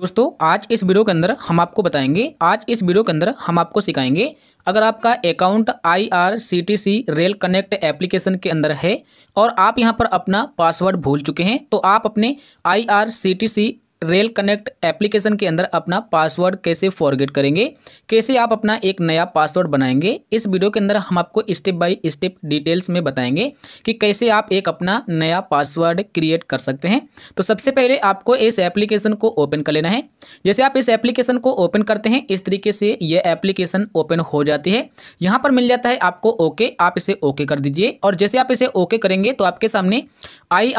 दोस्तों आज इस वीडियो के अंदर हम आपको बताएंगे आज इस वीडियो के अंदर हम आपको सिखाएंगे अगर आपका account IRCTC rail connect application के अंदर है और आप यहां पर अपना पासवर्ड भूल चुके हैं तो आप अपने आईआरसीटीसी रेल कनेक्ट एप्लीकेशन के अंदर अपना पासवर्ड कैसे फॉरगेट करेंगे कैसे आप अपना एक नया पासवर्ड बनाएंगे इस वीडियो के अंदर हम आपको स्टेप बाय स्टेप डिटेल्स में बताएंगे कि कैसे आप एक अपना नया पासवर्ड क्रिएट कर सकते हैं तो सबसे पहले आपको इस एप्लीकेशन को ओपन कर लेना है जैसे आप इस एप्लीकेशन को ओपन करते हैं इस तरीके से यह एप्लीकेशन ओपन हो जाती है यहाँ पर मिल जाता है आपको ओके आप इसे ओके कर दीजिए और जैसे आप इसे ओके करेंगे तो आपके सामने आई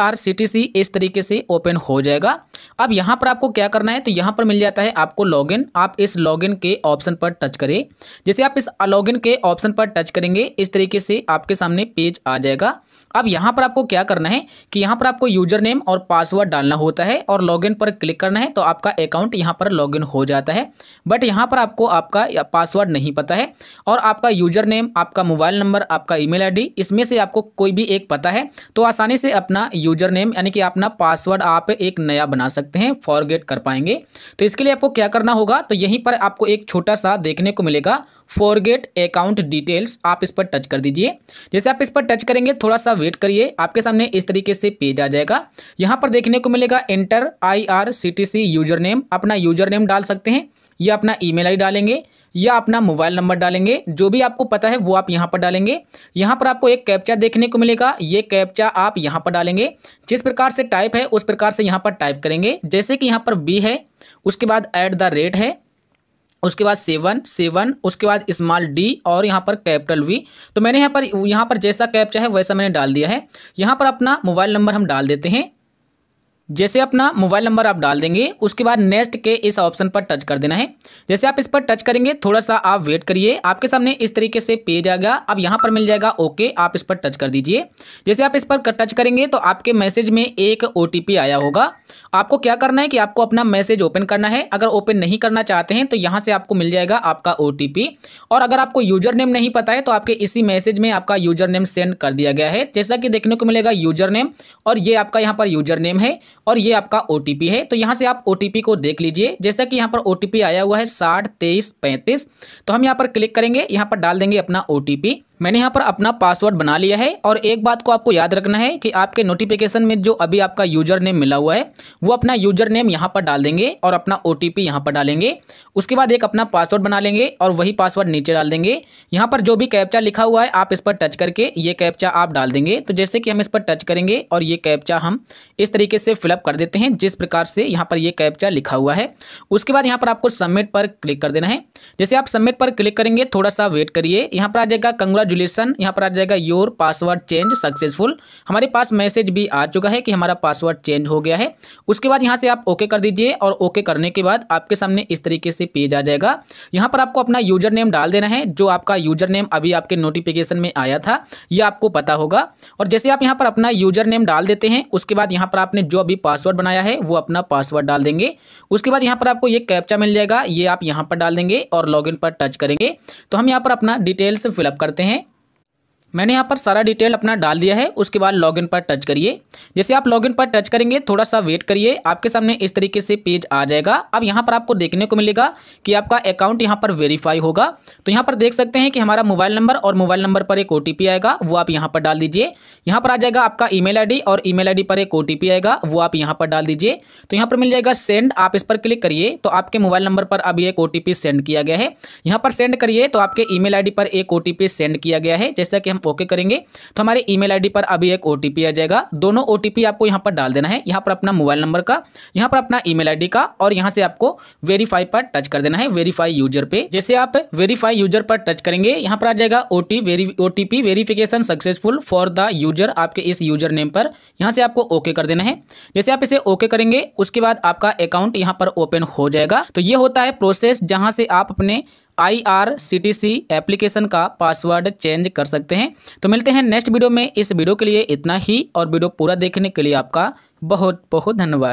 इस तरीके से ओपन हो जाएगा अब यहाँ यहाँ पर आपको क्या करना है तो यहाँ पर मिल जाता है आपको लॉगिन आप इस लॉगिन के ऑप्शन पर टच करें जैसे आप इस लॉगिन के ऑप्शन पर टच करेंगे इस तरीके से आपके सामने पेज आ जाएगा अब यहाँ पर आपको क्या करना है कि यहाँ पर आपको यूजर नेम और पासवर्ड डालना होता है और लॉगिन पर क्लिक करना है तो आपका अकाउंट यहाँ पर लॉगिन हो जाता है बट यहाँ पर आपको आपका पासवर्ड नहीं पता है और आपका यूजर नेम आपका मोबाइल नंबर आपका ईमेल आईडी इसमें से आपको कोई भी एक पता है तो आसानी से अपना यूजर नेम यानी कि अपना पासवर्ड आप एक नया बना सकते हैं फॉरगेट कर पाएंगे तो इसके लिए आपको क्या करना होगा तो यहीं पर आपको एक छोटा सा देखने को मिलेगा फॉरगेट अकाउंट डिटेल्स आप इस पर टच कर दीजिए जैसे आप इस पर टच करेंगे थोड़ा सा वेट करिए आपके सामने इस तरीके से पेज आ जाएगा यहाँ पर देखने को मिलेगा enter I R C T C user name अपना यूजर नेम डाल सकते हैं या अपना ईमेल आईडी डालेंगे या अपना मोबाइल नंबर डालेंगे जो भी आपको पता है वो आप यहाँ पर डालेंगे यहाँ पर आपको एक कैप्चा देखने को मिलेगा ये कैप्चा आप यहाँ पर डालेंगे जिस प्रकार से टाइप है उस प्रकार से यहाँ पर टाइप करेंगे जैसे कि यहाँ पर बी है उसके बाद एट द रेट है उसके बाद सेवन सेवन उसके बाद स्मॉल डी और यहाँ पर कैपिटल वी तो मैंने यहाँ पर यहाँ पर जैसा कैप्चा है वैसा मैंने डाल दिया है यहाँ पर अपना मोबाइल नंबर हम डाल देते हैं जैसे अपना मोबाइल नंबर आप डाल देंगे उसके बाद नेक्स्ट के इस ऑप्शन पर टच कर देना है जैसे आप इस पर टच करेंगे थोड़ा सा आप वेट करिए आपके सामने इस तरीके से पेज आ गया अब यहाँ पर मिल जाएगा ओके आप इस पर टच कर दीजिए जैसे आप इस पर टच करेंगे तो आपके मैसेज में एक ओ आया होगा आपको क्या करना है कि आपको अपना मैसेज ओपन करना है अगर ओपन नहीं करना चाहते हैं तो यहाँ से आपको मिल जाएगा आपका ओ और अगर आपको यूजर नेम नहीं पता है तो आपके इसी मैसेज में आपका यूजर नेम सेंड कर दिया गया है जैसा कि देखने को मिलेगा यूजर नेम और ये आपका यहाँ पर यूजर नेम है और ये आपका ओ है तो यहाँ से आप ओ को देख लीजिए जैसा कि यहाँ पर ओ आया हुआ है साठ तेईस पैंतीस तो हम यहाँ पर क्लिक करेंगे यहाँ पर डाल देंगे अपना ओ मैंने यहाँ पर अपना पासवर्ड बना लिया है और एक बात को आपको याद रखना है कि आपके नोटिफिकेशन में जो अभी आपका यूजर नेम मिला हुआ है वो अपना यूजर नेम यहाँ पर डाल देंगे और अपना ओ टी यहाँ पर डालेंगे उसके बाद एक अपना पासवर्ड बना लेंगे और वही पासवर्ड नीचे डाल देंगे यहाँ पर जो भी कैप्चा लिखा हुआ है आप इस पर टच करके ये कैप्चा आप डाल देंगे तो जैसे कि हम इस पर टच करेंगे और ये कैप्चा हम इस तरीके से फिलअप कर देते हैं जिस प्रकार से यहाँ पर ये कैप्चा लिखा हुआ है उसके बाद यहाँ पर आपको सबमिट पर क्लिक कर देना है जैसे आप सबमिट पर क्लिक करेंगे थोड़ा सा वेट करिए यहाँ पर आ जाएगा कंगुरा कॉन्ग्रेचुलेसन यहाँ पर आ जाएगा योर पासवर्ड चेंज सक्सेसफुल हमारे पास मैसेज भी आ चुका है कि हमारा पासवर्ड चेंज हो गया है उसके बाद यहाँ से आप ओके कर दीजिए और ओके करने के बाद आपके सामने इस तरीके से पेज आ जाएगा यहाँ पर आपको अपना यूजर नेम डाल देना है जो आपका यूजर नेम अभी आपके नोटिफिकेशन में आया था ये आपको पता होगा और जैसे आप यहाँ पर अपना यूजर नेम डाल देते हैं उसके बाद यहाँ पर आपने जो अभी पासवर्ड बनाया है वो अपना पासवर्ड डाल देंगे उसके बाद यहाँ पर आपको ये कैप्चा मिल जाएगा ये आप यहाँ पर डाल देंगे और लॉग पर टच करेंगे तो हम यहाँ पर अपना डिटेल्स फिलअप करते हैं मैंने यहाँ पर सारा डिटेल अपना डाल दिया है उसके बाद लॉगिन पर टच करिए जैसे आप लॉगिन पर टच करेंगे थोड़ा सा वेट करिए आपके सामने इस तरीके से पेज आ जाएगा अब यहाँ पर आपको देखने को मिलेगा कि आपका अकाउंट यहाँ पर वेरीफाई होगा तो यहाँ पर देख सकते हैं कि हमारा मोबाइल नंबर और मोबाइल नंबर पर एक ओ आएगा वो आप यहाँ पर डाल दीजिए यहाँ पर आ जाएगा आपका ई मेल और ई मेल पर एक ओ आएगा वो आप यहाँ पर डाल दीजिए तो यहाँ पर मिल जाएगा सेंड आप इस पर क्लिक करिए तो आपके मोबाइल नंबर पर अभी एक ओ सेंड किया गया है यहाँ पर सेंड करिए तो आपके ई मेल पर एक ओ सेंड किया गया है जैसा कि हम आप ओके करेंगे तो हमारे ईमेल आईडी पर अभी एक ओटीपी आ जाएगा दोनों ओटीपी आपको यहाँ पर डाल देना है यहाँ पर अपना मोबाइल नंबर का यहाँ पर अपना ईमेल आईडी का और यहाँ से आपको वेरीफाई पर टच कर देना है वेरीफाई यूजर पे जैसे आप वेरीफाई यूजर पर टच करेंगे यहाँ पर आ जाएगा OT OTP verification successful for the user आपके इस यूजर नेम पर यहाँ से आपको ओके कर देना है जैसे आप इसे ओके करेंगे उसके बाद आपका अकाउंट यहाँ पर ओपन हो जाएगा तो ये होता है प्रोसेस जहाँ से आप अपने I R C T C application का पासवर्ड चेंज कर सकते हैं तो मिलते हैं नेक्स्ट वीडियो में इस वीडियो के लिए इतना ही और वीडियो पूरा देखने के लिए आपका बहुत बहुत धन्यवाद